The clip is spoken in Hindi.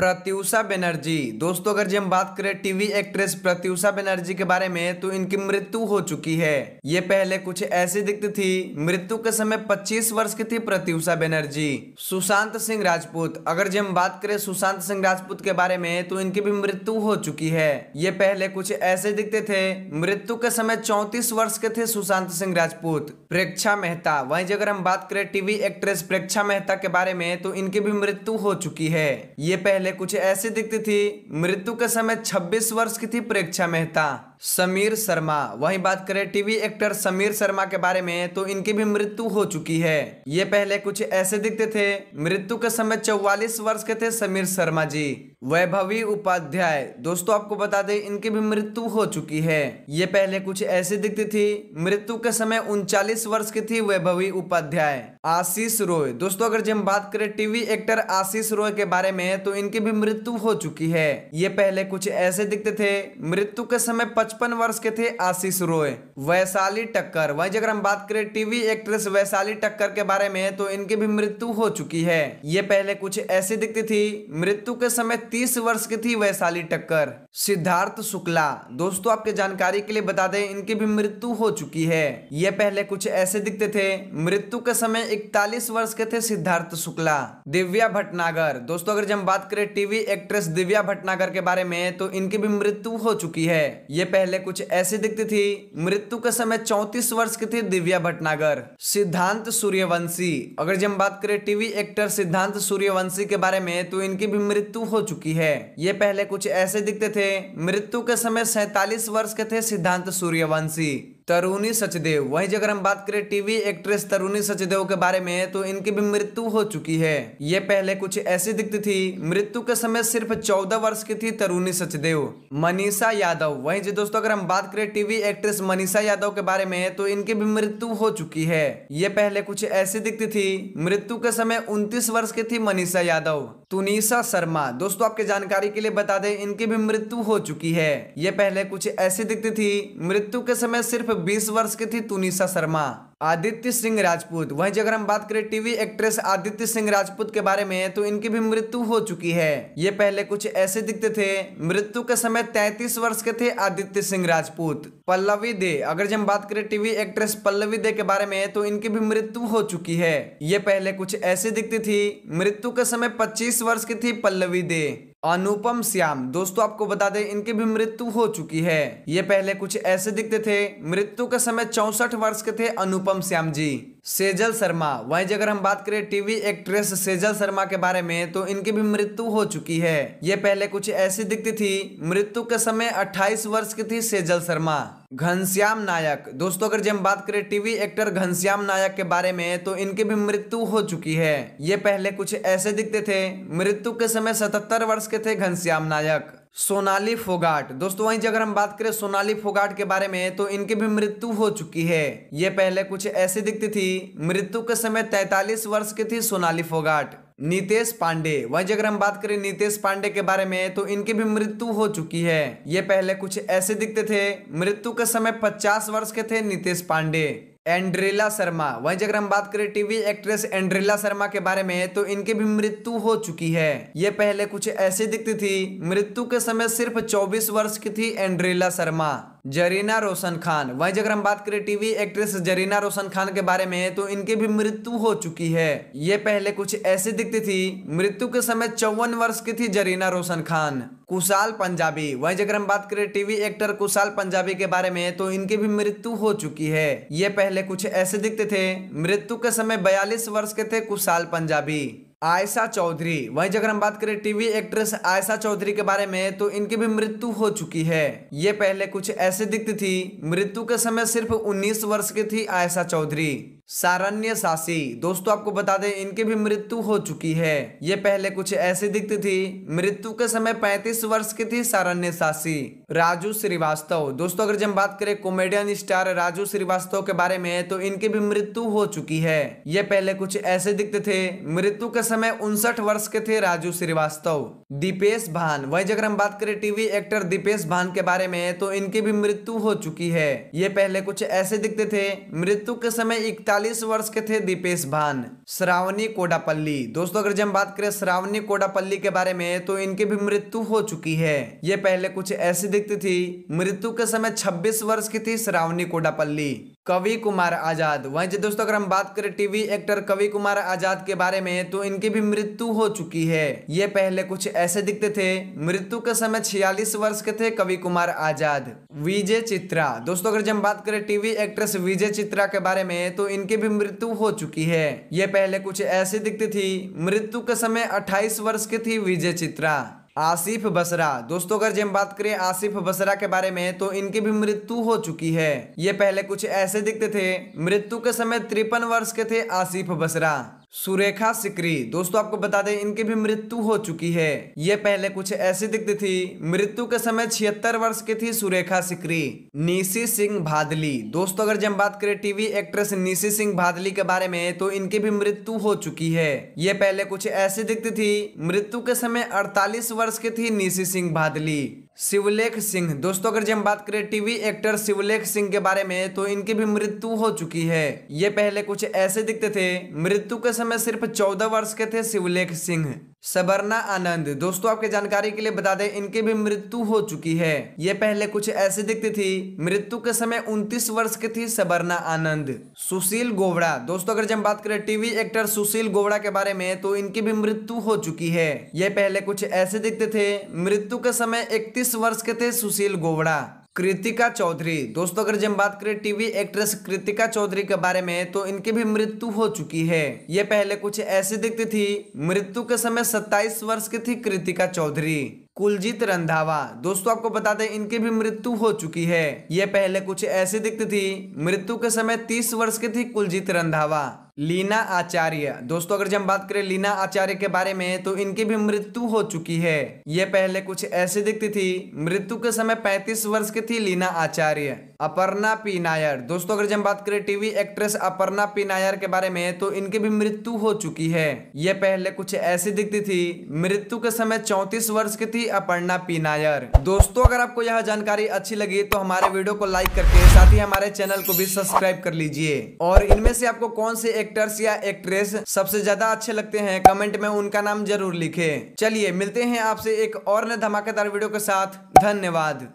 प्रत्यूषा बनर्जी दोस्तों अगर जब हम बात करें टीवी एक्ट्रेस प्रत्यूषा बनर्जी के बारे में तो इनकी मृत्यु हो चुकी है ये पहले कुछ ऐसी दिखती थी मृत्यु के समय 25 वर्ष की थी प्रत्यूषा बनर्जी सुशांत सिंह राजपूत अगर जब हम बात करें सुशांत सिंह राजपूत के बारे में तो इनकी भी मृत्यु हो चुकी है ये पहले कुछ ऐसे दिखते थे मृत्यु के समय चौंतीस वर्ष के थे सुशांत सिंह राजपूत प्रेक्षा मेहता वही अगर हम बात करें टीवी एक्ट्रेस प्रेक्षा मेहता के बारे में तो इनकी भी मृत्यु हो चुकी है ये पहले पहले कुछ ऐसे दिखती थी मृत्यु के समय 26 वर्ष की थी प्रेक्षा मेहता समीर शर्मा वहीं बात करें टीवी एक्टर समीर शर्मा के बारे में तो इनकी भी मृत्यु हो चुकी है ये पहले कुछ ऐसे दिखते थे मृत्यु के समय चौवालीस वर्ष के थे समीर शर्मा जी वैभवी उपाध्याय दोस्तों आपको बता दें इनकी भी मृत्यु हो चुकी है ये पहले कुछ ऐसे दिखती थी मृत्यु के समय उनचालीस वर्ष की थी वैभवी उपाध्याय आशीष रॉय दोस्तों अगर जब बात करें टीवी एक्टर आशीष रॉय के बारे में तो इनकी भी मृत्यु हो चुकी है ये पहले कुछ ऐसे दिखते थे मृत्यु के समय पचपन वर्ष के थे आशीष रोय वैशाली टक्कर वही अगर हम बात करें टीवी एक्ट्रेस वैशाली टक्कर के बारे में तो इनकी भी मृत्यु हो चुकी है ये पहले कुछ ऐसी दिखती थी मृत्यु के समय तीस वर्ष की थी वैशाली टक्कर सिद्धार्थ शुक्ला दोस्तों आपके जानकारी के लिए बता दें इनकी भी मृत्यु हो चुकी है ये पहले कुछ ऐसे दिखते थे मृत्यु के समय इकतालीस वर्ष के थे सिद्धार्थ शुक्ला दिव्या भटनागर दोस्तों अगर हम बात करें टीवी एक्ट्रेस दिव्या भटनागर के बारे में तो इनकी भी मृत्यु हो चुकी है ये पहले पहले कुछ ऐसे दिखती थी मृत्यु के समय चौंतीस वर्ष की थी दिव्या भटनागर सिद्धांत सूर्यवंशी अगर जब हम बात करें टीवी एक्टर सिद्धांत सूर्यवंशी के बारे में तो इनकी भी मृत्यु हो चुकी है ये पहले कुछ ऐसे दिखते थे मृत्यु के समय सैतालीस वर्ष के थे सिद्धांत सूर्यवंशी तरुणी सचदेव वहीं जब अगर हम बात करें टीवी एक्ट्रेस तरुणी सचदेव के बारे में तो इनकी भी मृत्यु हो चुकी है ये पहले कुछ ऐसी दिखती थी मृत्यु के समय सिर्फ चौदह वर्ष की थी तरुणी सचदेव मनीषा यादव वहीं जी दोस्तों अगर हम बात करें टीवी एक्ट्रेस मनीषा यादव के बारे में तो इनकी भी मृत्यु हो चुकी है ये पहले कुछ ऐसी दिखती थी मृत्यु के समय उन्तीस वर्ष की थी मनीषा यादव तुनिसा शर्मा दोस्तों आपके जानकारी के लिए बता दें इनकी भी मृत्यु हो चुकी है ये पहले कुछ ऐसी दिखती थी मृत्यु के समय सिर्फ बीस वर्ष की थी तुनिशा शर्मा आदित्य सिंह राजपूत वहीं अगर हम बात करें टीवी एक्ट्रेस आदित्य सिंह राजपूत के बारे में तो इनकी भी मृत्यु हो चुकी है ये पहले कुछ ऐसे दिखते थे मृत्यु के समय तैतीस वर्ष के थे आदित्य सिंह राजपूत पल्लवी दे अगर हम बात करें टीवी एक्ट्रेस पल्लवी दे के बारे में तो इनकी भी मृत्यु हो चुकी है ये पहले कुछ ऐसे दिखती थी मृत्यु के समय पच्चीस वर्ष की थी पल्लवी दे अनुपम श्याम दोस्तों आपको बता दें इनकी भी मृत्यु हो चुकी है ये पहले कुछ ऐसे दिखते थे मृत्यु के समय चौसठ वर्ष के थे अनुपम अनुपम श्याम जी सेजल शर्मा वही अगर हम बात करें टीवी एक्ट्रेस सेजल शर्मा के बारे में तो इनकी भी मृत्यु हो चुकी है ये पहले कुछ ऐसी दिखती थी मृत्यु के समय 28 वर्ष की थी सेजल शर्मा घनश्याम नायक दोस्तों अगर जब हम बात करें टीवी एक्टर घनश्याम नायक के बारे में तो इनकी भी मृत्यु हो चुकी है ये पहले कुछ ऐसे दिखते थे मृत्यु के समय सतहत्तर वर्ष के थे घनश्याम नायक सोनाली फोगाट दोस्तों वहीं अगर हम बात करें सोनाली फोगाट के बारे में तो इनकी भी मृत्यु हो चुकी है ये पहले कुछ ऐसी दिखती थी मृत्यु के समय तैतालीस वर्ष की थी सोनाली फोगाट नीतेश पांडे वहीं अगर हम बात करें नीतेश पांडे के बारे में तो इनकी भी मृत्यु हो चुकी है ये पहले कुछ ऐसे दिखते थे मृत्यु के समय 50 वर्ष के थे नीतेश पांडे एंड्रेला शर्मा वहीं जगह हम बात करें टीवी एक्ट्रेस एंड्रेला शर्मा के बारे में तो इनकी भी मृत्यु हो चुकी है ये पहले कुछ ऐसी दिखती थी मृत्यु के समय सिर्फ 24 वर्ष की थी एंड्रेला शर्मा जरीना रोशन खान वहीं जगह हम बात करें टीवी एक्ट्रेस जरीना रोशन खान के बारे में तो इनकी भी मृत्यु हो चुकी है ये पहले कुछ ऐसी दिखती थी मृत्यु के समय चौवन वर्ष की थी जरीना रोशन खान कुशाल पंजाबी वहीं जगह हम बात करें टीवी एक्टर कुशाल पंजाबी के बारे में तो इनकी भी मृत्यु हो चुकी है ये पहले कुछ ऐसे दिखते थे मृत्यु के समय बयालीस वर्ष के थे कुशाल पंजाबी आयशा चौधरी वहीं अगर हम बात करें टीवी एक्ट्रेस आयशा चौधरी के बारे में तो इनकी भी मृत्यु हो चुकी है ये पहले कुछ ऐसे दिखती थी मृत्यु के समय सिर्फ 19 वर्ष की थी आयशा चौधरी सारण्य सासी दोस्तों आपको बता दें इनकी भी मृत्यु हो चुकी है ये पहले कुछ ऐसे दिखती थी मृत्यु के समय 35 वर्ष की थी सारण्य सासी राजू श्रीवास्तव दोस्तों अगर जब बात करें कॉमेडियन स्टार राजू श्रीवास्तव के बारे में तो इनकी भी मृत्यु हो चुकी है ये पहले कुछ ऐसे दिखते थे मृत्यु के समय उनसठ वर्ष के थे राजू श्रीवास्तव दीपेश भान वही जगह हम बात करें टीवी एक्टर दीपेश भान के बारे में तो इनकी भी मृत्यु हो चुकी है ये पहले कुछ ऐसे दिखते थे मृत्यु के समय इकतालीस 40 वर्ष के थे दीपेश भान श्रावणी कोडापल्ली दोस्तों अगर जब बात करें श्रावणी कोडापल्ली के बारे में तो इनकी भी मृत्यु हो चुकी है ये पहले कुछ ऐसी दिखती थी मृत्यु के समय 26 वर्ष की थी श्रावणी कोडापल्ली कवि कुमार आज़ाद वहीं दोस्तों अगर हम बात करें टीवी एक्टर कवि कुमार आज़ाद के बारे में तो इनकी भी मृत्यु हो चुकी है ये पहले कुछ ऐसे दिखते थे मृत्यु के समय छियालीस वर्ष के थे कवि कुमार आज़ाद विजय चित्रा दोस्तों अगर जब बात करें टीवी एक्ट्रेस विजय चित्रा के बारे में तो इनकी भी मृत्यु हो चुकी है ये पहले कुछ ऐसी दिखती थी मृत्यु के समय अट्ठाईस वर्ष की थी विजय चित्रा आसिफ बसरा दोस्तों अगर जब बात करें आसिफ बसरा के बारे में तो इनकी भी मृत्यु हो चुकी है ये पहले कुछ ऐसे दिखते थे मृत्यु के समय तिरपन वर्ष के थे आसिफ बसरा सुरेखा सिकरी दोस्तों आपको बता दें इनकी भी मृत्यु हो चुकी है ये पहले कुछ ऐसी दिखती थी मृत्यु के समय छिहत्तर वर्ष की थी सुरेखा सिकरी निशी सिंह भादली दोस्तों अगर जब बात करें टीवी एक्ट्रेस निशी सिंह भादली के बारे में तो इनकी भी मृत्यु हो चुकी है ये पहले कुछ ऐसी दिखती थी मृत्यु के समय अड़तालीस वर्ष की थी निशी सिंह भादली शिवलेख सिंह दोस्तों अगर हम बात करें टीवी एक्टर शिवलेख सिंह के बारे में तो इनकी भी मृत्यु हो चुकी है ये पहले कुछ ऐसे दिखते थे मृत्यु के समय सिर्फ चौदह वर्ष के थे शिवलेख सिंह सबरना आनंद दोस्तों आपके जानकारी के लिए बता दें इनकी भी मृत्यु हो चुकी है ये पहले कुछ ऐसे दिखती थी मृत्यु के समय 29 वर्ष की थी सबरना आनंद सुशील गोवड़ा दोस्तों अगर जब बात करें टीवी एक्टर सुशील गोवड़ा के बारे में तो इनकी भी मृत्यु हो चुकी है ये पहले कुछ ऐसे दिखते थे मृत्यु के समय इकतीस इकतीस वर्ष के थे सुशील गोवड़ा कृतिका चौधरी दोस्तों अगर जब बात करें टीवी एक्ट्रेस कृतिका चौधरी के बारे में तो इनकी भी मृत्यु हो चुकी है ये पहले कुछ ऐसी दिखती थी मृत्यु के समय 27 वर्ष की थी कृतिका चौधरी कुलजीत रंधावा दोस्तों आपको बता दें इनकी भी मृत्यु हो चुकी है ये पहले कुछ ऐसी दिखती थी मृत्यु के समय 30 वर्ष की थी कुलजीत रंधावा लीना आचार्य दोस्तों अगर जब बात करें लीना आचार्य के बारे में तो इनकी भी मृत्यु हो चुकी है ये पहले कुछ ऐसी दिखती थी मृत्यु के समय 35 वर्ष की थी लीना आचार्य अपर्णा पी नायर दोस्तों अगर जब बात करें TV actress Aparna P Nair के बारे में तो इनकी भी मृत्यु हो चुकी है ये पहले कुछ ऐसी दिखती थी मृत्यु के समय चौतीस वर्ष की थी अपर्णा पी नायर दोस्तों अगर आपको यह जानकारी अच्छी लगी तो हमारे वीडियो को लाइक करके साथ ही हमारे चैनल को भी सब्सक्राइब कर लीजिए और इनमें से आपको कौन से एक्टर्स या एक्ट्रेस सबसे ज्यादा अच्छे लगते हैं कमेंट में उनका नाम जरूर लिखे चलिए मिलते हैं आपसे एक और धमाकेदार वीडियो के साथ धन्यवाद